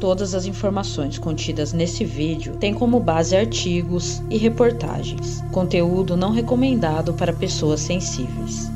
Todas as informações contidas nesse vídeo têm como base artigos e reportagens, conteúdo não recomendado para pessoas sensíveis.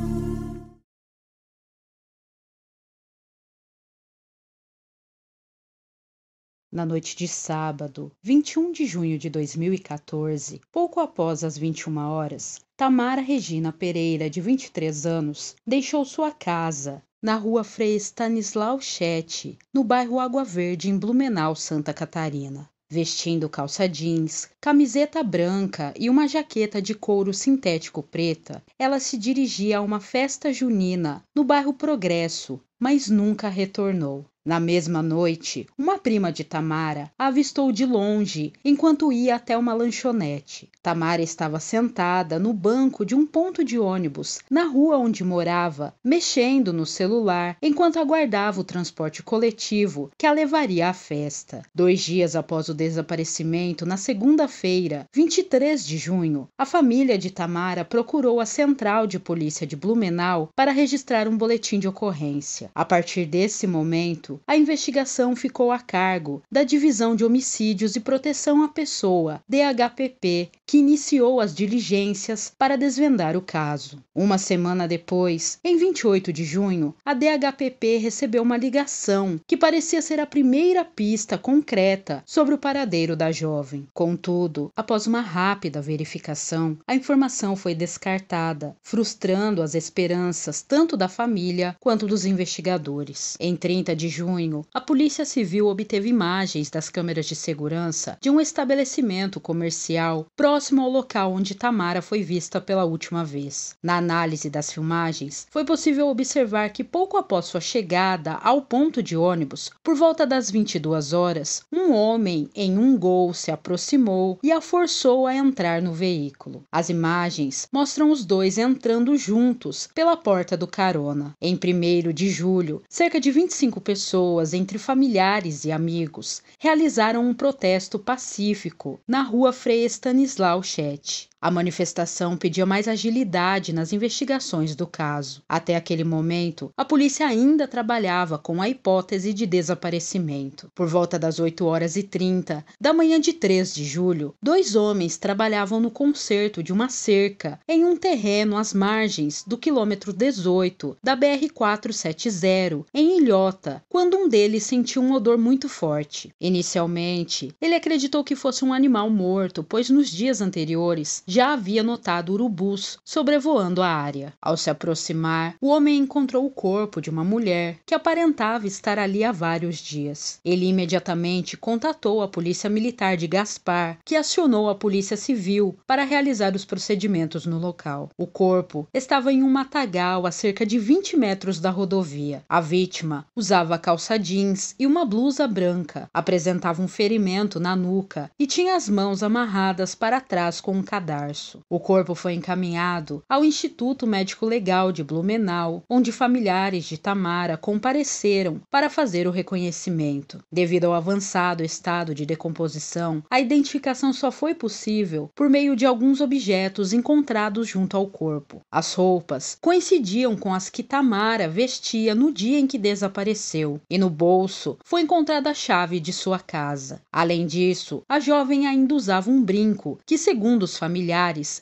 Na noite de sábado, 21 de junho de 2014, pouco após as 21 horas, Tamara Regina Pereira, de 23 anos, deixou sua casa na rua Frei Stanislau Chet, no bairro Água Verde, em Blumenau, Santa Catarina. Vestindo calça jeans, camiseta branca e uma jaqueta de couro sintético preta, ela se dirigia a uma festa junina no bairro Progresso, mas nunca retornou. Na mesma noite, uma prima de Tamara a avistou de longe enquanto ia até uma lanchonete. Tamara estava sentada no banco de um ponto de ônibus na rua onde morava, mexendo no celular enquanto aguardava o transporte coletivo que a levaria à festa. Dois dias após o desaparecimento, na segunda-feira, 23 de junho, a família de Tamara procurou a central de polícia de Blumenau para registrar um boletim de ocorrência. A partir desse momento, a investigação ficou a cargo da Divisão de Homicídios e Proteção à Pessoa, DHPP, que iniciou as diligências para desvendar o caso. Uma semana depois, em 28 de junho, a DHPP recebeu uma ligação que parecia ser a primeira pista concreta sobre o paradeiro da jovem. Contudo, após uma rápida verificação, a informação foi descartada, frustrando as esperanças tanto da família quanto dos investigadores. Em 30 de junho, a Polícia Civil obteve imagens das câmeras de segurança de um estabelecimento comercial próximo próximo ao local onde Tamara foi vista pela última vez. Na análise das filmagens, foi possível observar que pouco após sua chegada ao ponto de ônibus, por volta das 22 horas, um homem em um gol se aproximou e a forçou a entrar no veículo. As imagens mostram os dois entrando juntos pela porta do carona. Em 1 de julho, cerca de 25 pessoas, entre familiares e amigos, realizaram um protesto pacífico na rua Frei Stanislau ao chat. A manifestação pedia mais agilidade nas investigações do caso. Até aquele momento, a polícia ainda trabalhava com a hipótese de desaparecimento. Por volta das 8 horas e 30 da manhã de 3 de julho, dois homens trabalhavam no conserto de uma cerca em um terreno às margens do quilômetro 18 da BR-470, em Ilhota, quando um deles sentiu um odor muito forte. Inicialmente, ele acreditou que fosse um animal morto, pois nos dias anteriores já havia notado urubus sobrevoando a área. Ao se aproximar, o homem encontrou o corpo de uma mulher que aparentava estar ali há vários dias. Ele imediatamente contatou a polícia militar de Gaspar, que acionou a polícia civil para realizar os procedimentos no local. O corpo estava em um matagal a cerca de 20 metros da rodovia. A vítima usava calça jeans e uma blusa branca, apresentava um ferimento na nuca e tinha as mãos amarradas para trás com um cadarço março. O corpo foi encaminhado ao Instituto Médico Legal de Blumenau, onde familiares de Tamara compareceram para fazer o reconhecimento. Devido ao avançado estado de decomposição, a identificação só foi possível por meio de alguns objetos encontrados junto ao corpo. As roupas coincidiam com as que Tamara vestia no dia em que desapareceu, e no bolso foi encontrada a chave de sua casa. Além disso, a jovem ainda usava um brinco que, segundo os familiares,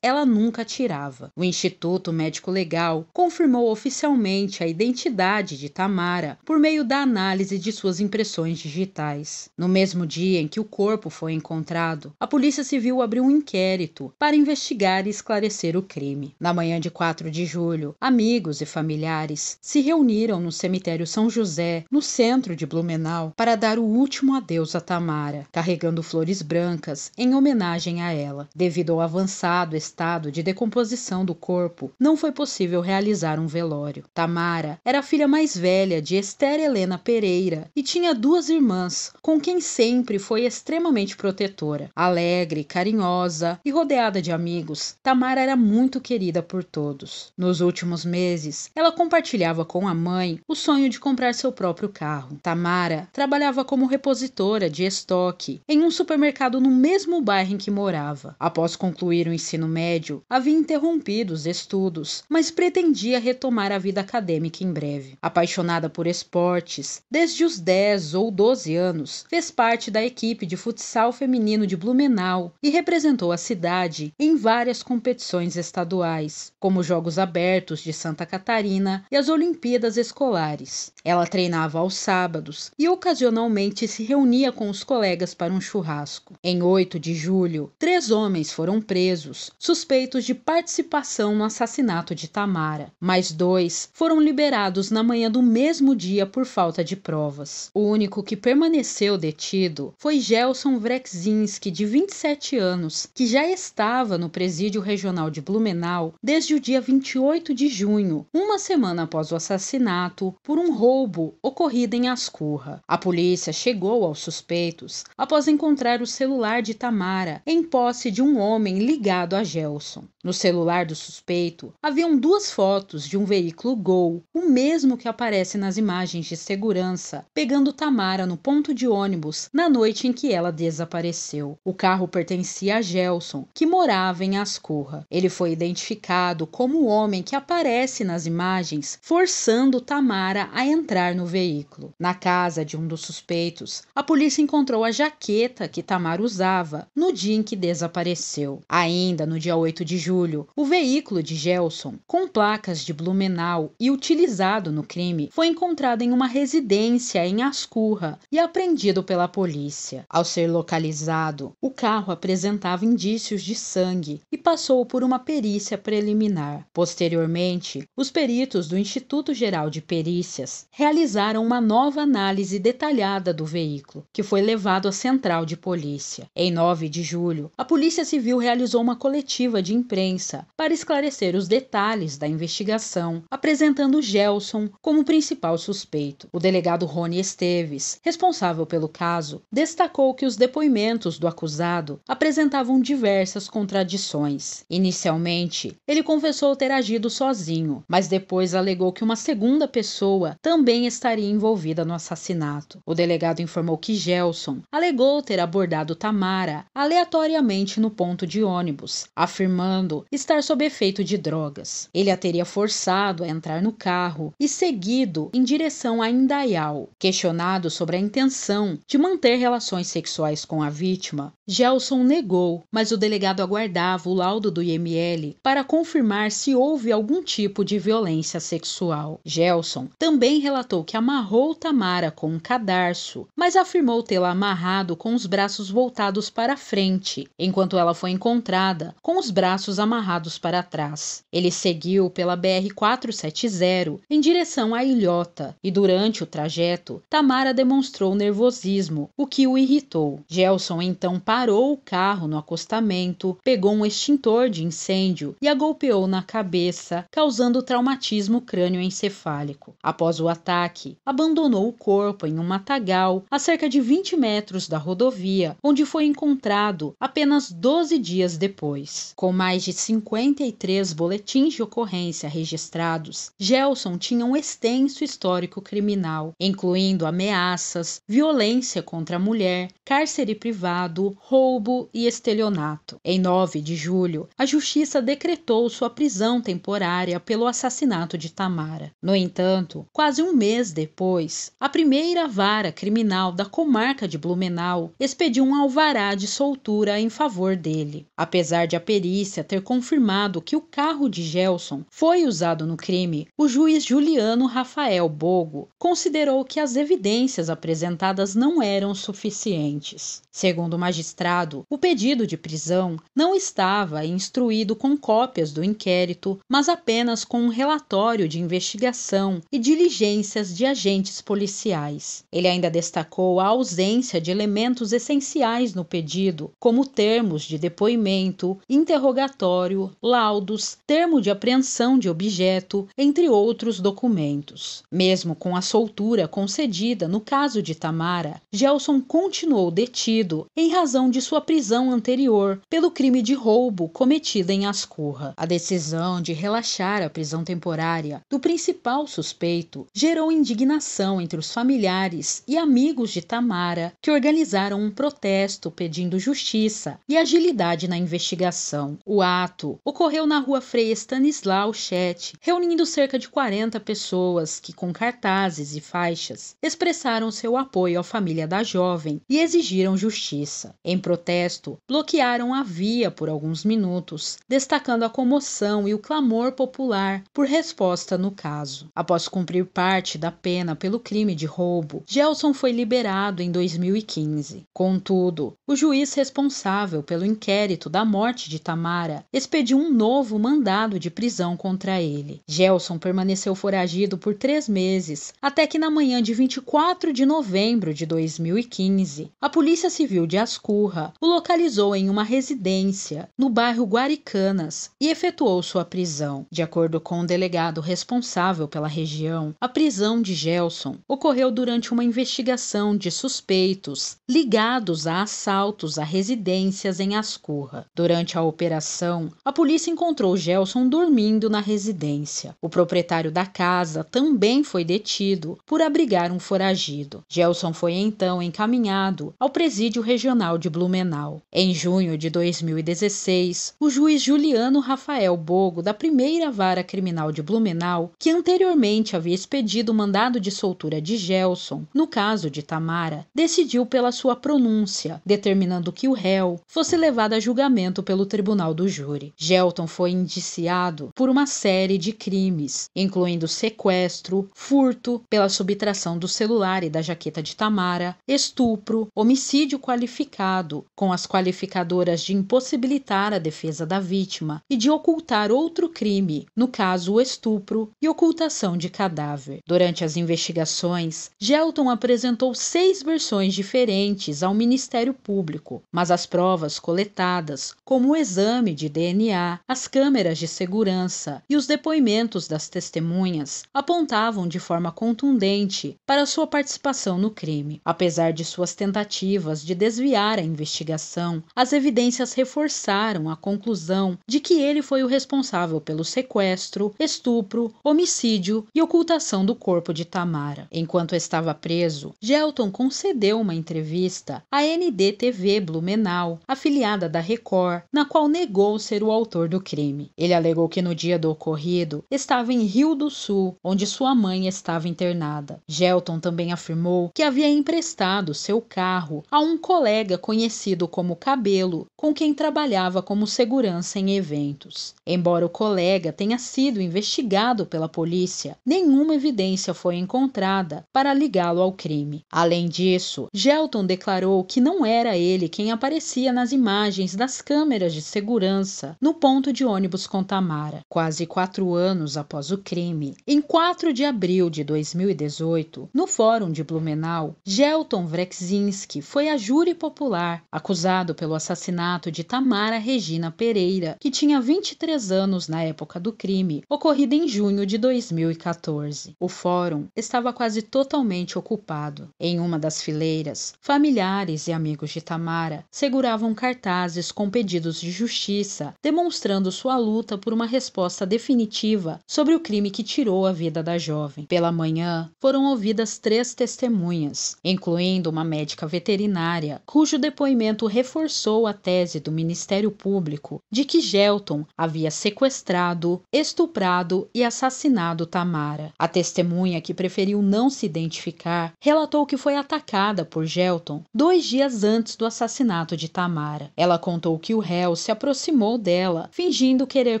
ela nunca tirava. O Instituto Médico Legal confirmou oficialmente a identidade de Tamara por meio da análise de suas impressões digitais. No mesmo dia em que o corpo foi encontrado, a Polícia Civil abriu um inquérito para investigar e esclarecer o crime. Na manhã de 4 de julho, amigos e familiares se reuniram no cemitério São José, no centro de Blumenau, para dar o último adeus a Tamara, carregando flores brancas em homenagem a ela. Devido ao avanço avançado estado de decomposição do corpo, não foi possível realizar um velório. Tamara era a filha mais velha de Esther Helena Pereira e tinha duas irmãs, com quem sempre foi extremamente protetora. Alegre, carinhosa e rodeada de amigos, Tamara era muito querida por todos. Nos últimos meses, ela compartilhava com a mãe o sonho de comprar seu próprio carro. Tamara trabalhava como repositora de estoque em um supermercado no mesmo bairro em que morava. Após concluir o ensino médio, havia interrompido os estudos, mas pretendia retomar a vida acadêmica em breve. Apaixonada por esportes, desde os 10 ou 12 anos, fez parte da equipe de futsal feminino de Blumenau e representou a cidade em várias competições estaduais, como Jogos Abertos de Santa Catarina e as Olimpíadas Escolares. Ela treinava aos sábados e ocasionalmente se reunia com os colegas para um churrasco. Em 8 de julho, três homens foram presos presos, suspeitos de participação no assassinato de Tamara. Mais dois foram liberados na manhã do mesmo dia por falta de provas. O único que permaneceu detido foi Gelson Vrekzinski, de 27 anos, que já estava no presídio regional de Blumenau desde o dia 28 de junho, uma semana após o assassinato, por um roubo ocorrido em Ascurra. A polícia chegou aos suspeitos após encontrar o celular de Tamara em posse de um homem ligado ligado a Gelson. No celular do suspeito haviam duas fotos de um veículo Gol, o mesmo que aparece nas imagens de segurança, pegando Tamara no ponto de ônibus na noite em que ela desapareceu. O carro pertencia a Gelson, que morava em Ascurra. Ele foi identificado como o homem que aparece nas imagens, forçando Tamara a entrar no veículo. Na casa de um dos suspeitos, a polícia encontrou a jaqueta que Tamara usava no dia em que desapareceu. Ainda no dia 8 de julho, julho, o veículo de Gelson, com placas de Blumenau e utilizado no crime, foi encontrado em uma residência em Ascurra e apreendido pela polícia. Ao ser localizado, o carro apresentava indícios de sangue e passou por uma perícia preliminar. Posteriormente, os peritos do Instituto Geral de Perícias realizaram uma nova análise detalhada do veículo, que foi levado à central de polícia. Em 9 de julho, a Polícia Civil realizou uma coletiva de imprensa imprensa para esclarecer os detalhes da investigação, apresentando Gelson como principal suspeito. O delegado Rony Esteves, responsável pelo caso, destacou que os depoimentos do acusado apresentavam diversas contradições. Inicialmente, ele confessou ter agido sozinho, mas depois alegou que uma segunda pessoa também estaria envolvida no assassinato. O delegado informou que Gelson alegou ter abordado Tamara aleatoriamente no ponto de ônibus, afirmando estar sob efeito de drogas. Ele a teria forçado a entrar no carro e seguido em direção a Indaial. Questionado sobre a intenção de manter relações sexuais com a vítima, Gelson negou, mas o delegado aguardava o laudo do IML para confirmar se houve algum tipo de violência sexual. Gelson também relatou que amarrou Tamara com um cadarço, mas afirmou tê-la amarrado com os braços voltados para frente, enquanto ela foi encontrada com os braços amarrados para trás. Ele seguiu pela BR-470 em direção à ilhota e durante o trajeto, Tamara demonstrou nervosismo, o que o irritou. Gelson então parou o carro no acostamento, pegou um extintor de incêndio e a golpeou na cabeça, causando traumatismo crânioencefálico. Após o ataque, abandonou o corpo em um matagal a cerca de 20 metros da rodovia, onde foi encontrado apenas 12 dias depois. Com mais de de 53 boletins de ocorrência registrados, Gelson tinha um extenso histórico criminal, incluindo ameaças, violência contra a mulher, cárcere privado, roubo e estelionato. Em 9 de julho, a justiça decretou sua prisão temporária pelo assassinato de Tamara. No entanto, quase um mês depois, a primeira vara criminal da comarca de Blumenau expediu um alvará de soltura em favor dele. Apesar de a perícia ter ser confirmado que o carro de Gelson foi usado no crime, o juiz Juliano Rafael Bogo considerou que as evidências apresentadas não eram suficientes. Segundo o magistrado, o pedido de prisão não estava instruído com cópias do inquérito, mas apenas com um relatório de investigação e diligências de agentes policiais. Ele ainda destacou a ausência de elementos essenciais no pedido, como termos de depoimento, interrogatório relatório, laudos, termo de apreensão de objeto, entre outros documentos. Mesmo com a soltura concedida no caso de Tamara, Gelson continuou detido em razão de sua prisão anterior pelo crime de roubo cometido em Ascurra. A decisão de relaxar a prisão temporária do principal suspeito gerou indignação entre os familiares e amigos de Tamara, que organizaram um protesto pedindo justiça e agilidade na investigação. O ato ocorreu na rua Frei Stanislau Chet, reunindo cerca de 40 pessoas que, com cartazes e faixas, expressaram seu apoio à família da jovem e exigiram justiça. Em protesto, bloquearam a via por alguns minutos, destacando a comoção e o clamor popular por resposta no caso. Após cumprir parte da pena pelo crime de roubo, Gelson foi liberado em 2015. Contudo, o juiz responsável pelo inquérito da morte de Tamara expediu um novo mandado de prisão contra ele. Gelson permaneceu foragido por três meses, até que na manhã de 24 de novembro de 2015, a Polícia Civil de Ascurra o localizou em uma residência no bairro Guaricanas e efetuou sua prisão. De acordo com o delegado responsável pela região, a prisão de Gelson ocorreu durante uma investigação de suspeitos ligados a assaltos a residências em Ascurra. Durante a operação, investigação, a polícia encontrou Gelson dormindo na residência. O proprietário da casa também foi detido por abrigar um foragido. Gelson foi então encaminhado ao presídio regional de Blumenau. Em junho de 2016, o juiz Juliano Rafael Bogo, da primeira vara criminal de Blumenau, que anteriormente havia expedido o mandado de soltura de Gelson, no caso de Tamara, decidiu pela sua pronúncia, determinando que o réu fosse levado a julgamento pelo tribunal do júri júri. Gelton foi indiciado por uma série de crimes, incluindo sequestro, furto pela subtração do celular e da jaqueta de Tamara, estupro, homicídio qualificado, com as qualificadoras de impossibilitar a defesa da vítima e de ocultar outro crime, no caso o estupro e ocultação de cadáver. Durante as investigações, Gelton apresentou seis versões diferentes ao Ministério Público, mas as provas coletadas, como o exame de DNA, as câmeras de segurança e os depoimentos das testemunhas apontavam de forma contundente para sua participação no crime. Apesar de suas tentativas de desviar a investigação, as evidências reforçaram a conclusão de que ele foi o responsável pelo sequestro, estupro, homicídio e ocultação do corpo de Tamara. Enquanto estava preso, Gelton concedeu uma entrevista à NDTV Blumenau, afiliada da Record, na qual negou ser o autor do crime. Ele alegou que no dia do ocorrido estava em Rio do Sul, onde sua mãe estava internada. Gelton também afirmou que havia emprestado seu carro a um colega conhecido como Cabelo, com quem trabalhava como segurança em eventos. Embora o colega tenha sido investigado pela polícia, nenhuma evidência foi encontrada para ligá-lo ao crime. Além disso, Gelton declarou que não era ele quem aparecia nas imagens das câmeras de segurança no ponto de ônibus com Tamara, Quase quatro anos após o crime, em 4 de abril de 2018, no Fórum de Blumenau, Gelton Vrekzinski foi a júri popular, acusado pelo assassinato de Tamara Regina Pereira, que tinha 23 anos na época do crime, ocorrido em junho de 2014. O fórum estava quase totalmente ocupado. Em uma das fileiras, familiares e amigos de Tamara seguravam cartazes com pedidos de justiça justiça, demonstrando sua luta por uma resposta definitiva sobre o crime que tirou a vida da jovem. Pela manhã, foram ouvidas três testemunhas, incluindo uma médica veterinária, cujo depoimento reforçou a tese do Ministério Público de que Gelton havia sequestrado, estuprado e assassinado Tamara. A testemunha, que preferiu não se identificar, relatou que foi atacada por Gelton dois dias antes do assassinato de Tamara. Ela contou que o réu se aproximou aproximou dela, fingindo querer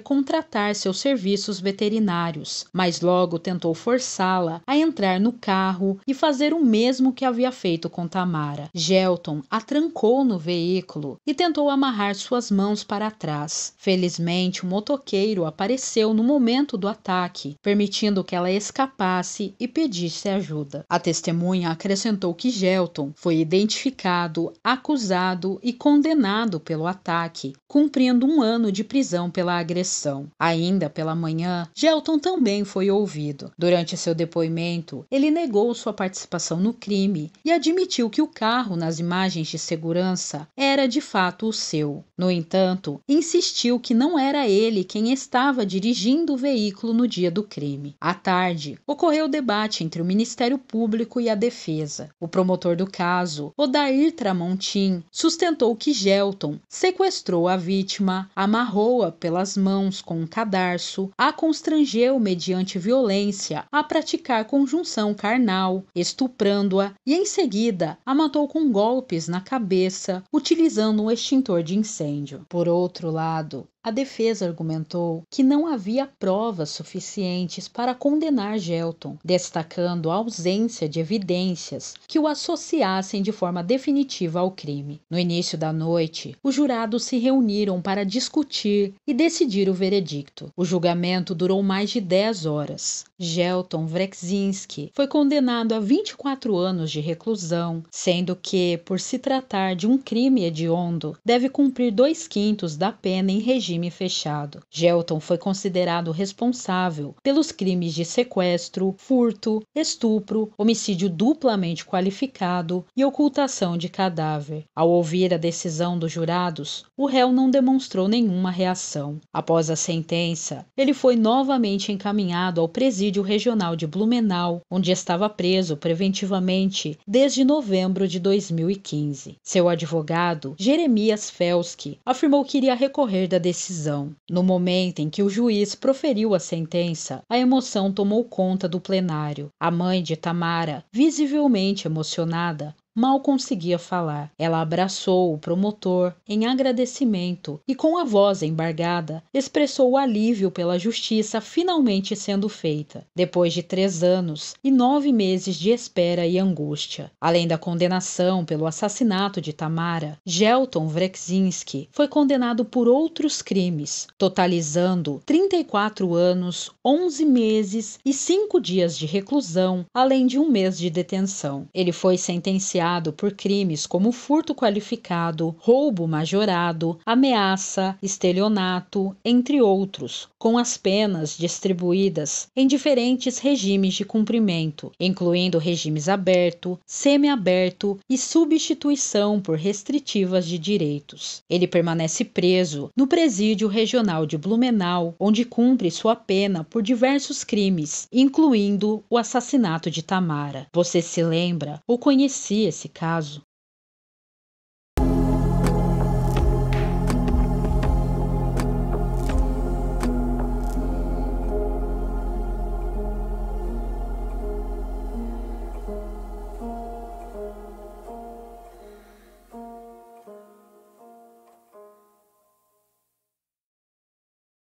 contratar seus serviços veterinários, mas logo tentou forçá-la a entrar no carro e fazer o mesmo que havia feito com Tamara. Gelton a trancou no veículo e tentou amarrar suas mãos para trás. Felizmente, o motoqueiro apareceu no momento do ataque, permitindo que ela escapasse e pedisse ajuda. A testemunha acrescentou que Gelton foi identificado, acusado e condenado pelo ataque, cumprindo um ano de prisão pela agressão. Ainda pela manhã, Gelton também foi ouvido. Durante seu depoimento, ele negou sua participação no crime e admitiu que o carro nas imagens de segurança era de fato o seu. No entanto, insistiu que não era ele quem estava dirigindo o veículo no dia do crime. À tarde, ocorreu debate entre o Ministério Público e a defesa. O promotor do caso, Odair Tramontim, sustentou que Gelton sequestrou a vítima amarrou-a pelas mãos com um cadarço, a constrangeu mediante violência a praticar conjunção carnal, estuprando-a e em seguida a matou com golpes na cabeça, utilizando um extintor de incêndio. Por outro lado, a defesa argumentou que não havia provas suficientes para condenar Gelton, destacando a ausência de evidências que o associassem de forma definitiva ao crime. No início da noite, os jurados se reuniram para discutir e decidir o veredicto. O julgamento durou mais de 10 horas. Gelton Wrezinski foi condenado a 24 anos de reclusão, sendo que, por se tratar de um crime hediondo, deve cumprir dois quintos da pena em regime regime fechado. Gelton foi considerado responsável pelos crimes de sequestro, furto, estupro, homicídio duplamente qualificado e ocultação de cadáver. Ao ouvir a decisão dos jurados, o réu não demonstrou nenhuma reação. Após a sentença, ele foi novamente encaminhado ao presídio regional de Blumenau, onde estava preso preventivamente desde novembro de 2015. Seu advogado, Jeremias Felski, afirmou que iria recorrer da decisão decisão. No momento em que o juiz proferiu a sentença, a emoção tomou conta do plenário. A mãe de Tamara, visivelmente emocionada, Mal conseguia falar. Ela abraçou o promotor em agradecimento e, com a voz embargada, expressou o alívio pela justiça finalmente sendo feita, depois de três anos e nove meses de espera e angústia. Além da condenação pelo assassinato de Tamara, Gelton Vrekzinski foi condenado por outros crimes, totalizando 34 anos, 11 meses e cinco dias de reclusão, além de um mês de detenção. Ele foi sentenciado julgado por crimes como furto qualificado, roubo majorado, ameaça, estelionato, entre outros, com as penas distribuídas em diferentes regimes de cumprimento, incluindo regimes aberto, semi-aberto e substituição por restritivas de direitos. Ele permanece preso no presídio regional de Blumenau, onde cumpre sua pena por diversos crimes, incluindo o assassinato de Tamara. Você se lembra ou conhecia esse caso,